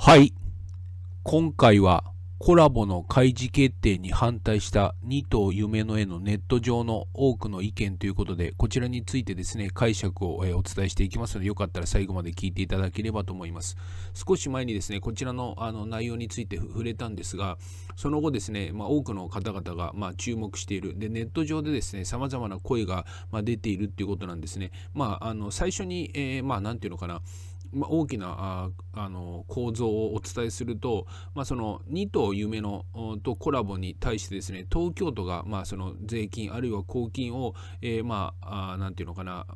はい。今回はコラボの開示決定に反対した2頭夢の絵のネット上の多くの意見ということで、こちらについてですね、解釈をお伝えしていきますので、よかったら最後まで聞いていただければと思います。少し前にですね、こちらのあの内容について触れたんですが、その後ですね、まあ、多くの方々がま注目している、で、ネット上でですね、様々な声がま出ているということなんですね。まあ、あの、最初に、えー、まあ、なんていうのかな、まあ、大きなああの構造をお伝えすると、まあ、その2頭夢のとコラボに対してですね東京都がまあその税金あるいは公金を、えー、まああなんていうのかな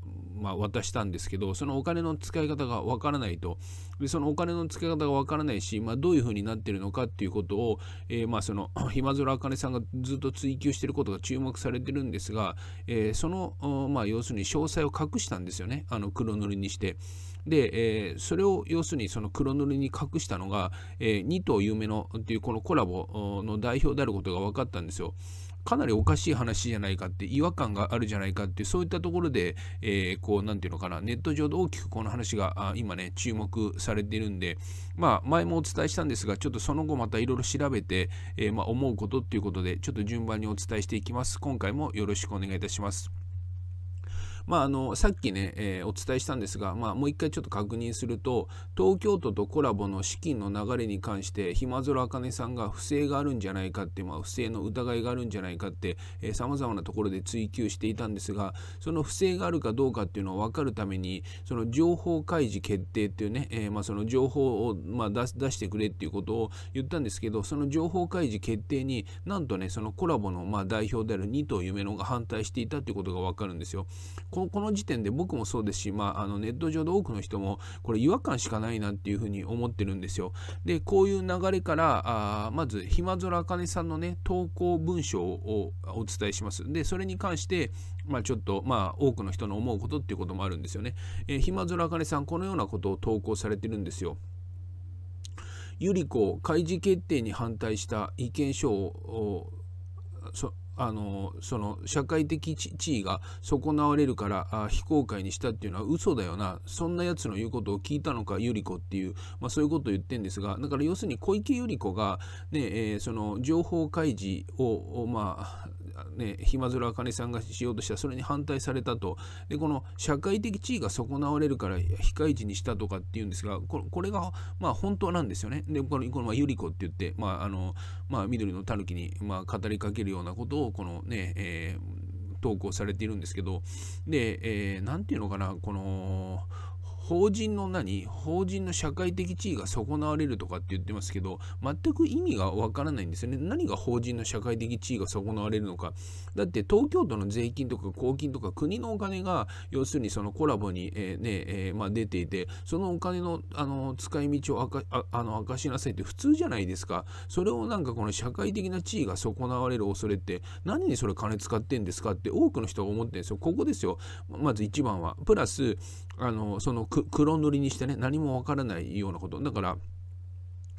まあ、渡したんですけどそのお金の使い方がわからないとでそのお金の使い方がわからないし、まあ、どういうふうになってるのかっていうことを、えー、まあ、その今空あかねさんがずっと追求してることが注目されてるんですが、えー、その、まあ、要するに詳細を隠したんですよねあの黒塗りにして。で、えー、それを要するにその黒塗りに隠したのが、えー、2頭名のっていうこのコラボの代表であることが分かったんですよ。かなりおかしい話じゃないかって違和感があるじゃないかってそういったところで、えー、こう何て言うのかなネット上で大きくこの話が今ね注目されているんでまあ前もお伝えしたんですがちょっとその後またいろいろ調べて、えー、まあ、思うことっていうことでちょっと順番にお伝えしていきます今回もよろしくお願いいたします。まあ、あのさっきね、えー、お伝えしたんですが、まあ、もう一回ちょっと確認すると東京都とコラボの資金の流れに関してひまぞろあかねさんが不正があるんじゃないかって、まあ、不正の疑いがあるんじゃないかってさまざまなところで追及していたんですがその不正があるかどうかっていうのを分かるためにその情報開示決定っていうね、えー、まあ、その情報を、まあ、出してくれっていうことを言ったんですけどその情報開示決定になんとねそのコラボのまあ代表である二藤夢野が反対していたっていうことが分かるんですよ。この時点で僕もそうですし、まあ、あのネット上で多くの人もこれ違和感しかないなっていうふうに思ってるんですよ。でこういう流れからあまずひまぞらあかねさんのね投稿文章をお伝えします。でそれに関して、まあ、ちょっと、まあ、多くの人の思うことっていうこともあるんですよね。えー、ひまぞらあかねさんこのようなことを投稿されてるんですよ。百合子開示決定に反対した意見書をそあのその社会的地位が損なわれるから非公開にしたっていうのは嘘だよなそんなやつの言うことを聞いたのか百合子っていう、まあ、そういうことを言ってんですがだから要するに小池百合子がね、えー、その情報開示をまあね、ひまずらあかねさんがしようとしたそれに反対されたとでこの社会的地位が損なわれるから非開示にしたとかっていうんですがこれがまあ本当なんですよねでこのこのまあ百合子って言って、まああのまあ、緑のたぬきにまあ語りかけるようなことを投稿のね、えー、投稿されているんですけど、で、えー、ていうのかな、この、法人の何法人の社会的地位が損なわれるとかって言ってますけど全く意味がわからないんですよね何が法人の社会的地位が損なわれるのかだって東京都の税金とか公金とか国のお金が要するにそのコラボに、えー、ねえー、まあ、出ていてそのお金のあの使い道を明かああの明かしなさいって普通じゃないですかそれをなんかこの社会的な地位が損なわれる恐れって何にそれ金使ってんですかって多くの人が思ってるんですよここですよまず1番はプラスあのその黒塗りにしてね何もわからないようなことだから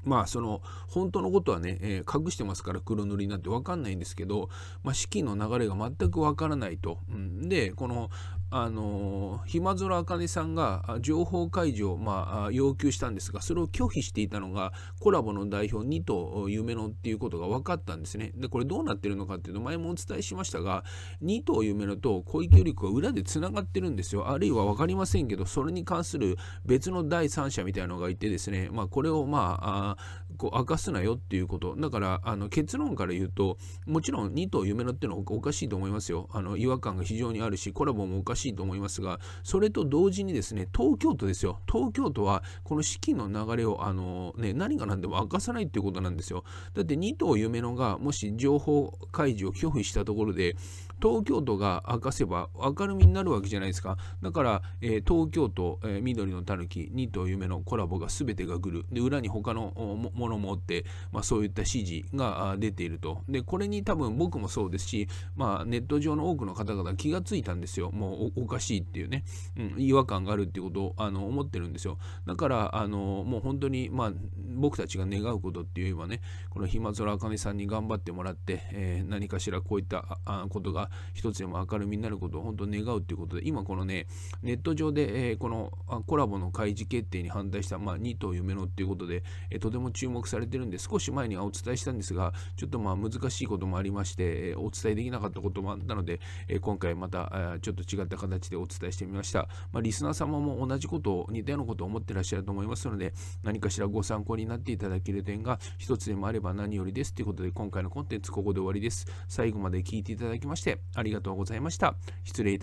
まあその本当のことはね、えー、隠してますから黒塗りになってわかんないんですけど、まあ、資金の流れが全くわからないと。うん、でこのあの暇空あかねさんが情報開示を、まあ、要求したんですがそれを拒否していたのがコラボの代表2と夢野っていうことが分かったんですね。でこれどうなってるのかっていうと前もお伝えしましたが2と夢野と小池百合子は裏でつながってるんですよあるいは分かりませんけどそれに関する別の第三者みたいなのがいてですね、まあ、これを、まあ、あこう明かすなよっていうことだからあの結論から言うともちろん2と夢野っていうのはおかしいと思いますよあの違和感が非常にあるしコラボもおかしいしいと思いますが、それと同時にですね、東京都ですよ。東京都はこの資金の流れを、あのね、何が何でも明かさないっていうことなんですよ。だって2頭夢野がもし情報開示を拒否したところで、東京都が明かせば明るみになるわけじゃないですか。だから、えー、東京都、えー、緑のたぬき、2頭夢のコラボが全てが来る。で、裏に他のものもって、まあ、そういった指示が出ていると。で、これに多分僕もそうですし、まあ、ネット上の多くの方々気がついたんですよ。もうおかしいっていうね、うん、違和感があるっていうことをあの思ってるんですよだからあのもう本当にまあ僕たちが願うことっていうばねこの暇空あかねさんに頑張ってもらって、えー、何かしらこういったことが一つでも明るみになることを本当願うっていうことで今このねネット上で、えー、このコラボの開示決定に反対した、まあ、2頭夢のっていうことで、えー、とても注目されてるんで少し前にはお伝えしたんですがちょっとまあ難しいこともありまして、えお伝えできなかったこともあったので、え今回またちょっと違ったた形でお伝えしてみました。まあ、リスナー様も同じことを、似たようなことを思ってらっしゃると思いますので、何かしらご参考になっていただける点が一つでもあれば何よりです。ということで、今回のコンテンツここで終わりです。最後まで聞いていただきましてありがとうございました。失礼いたしました。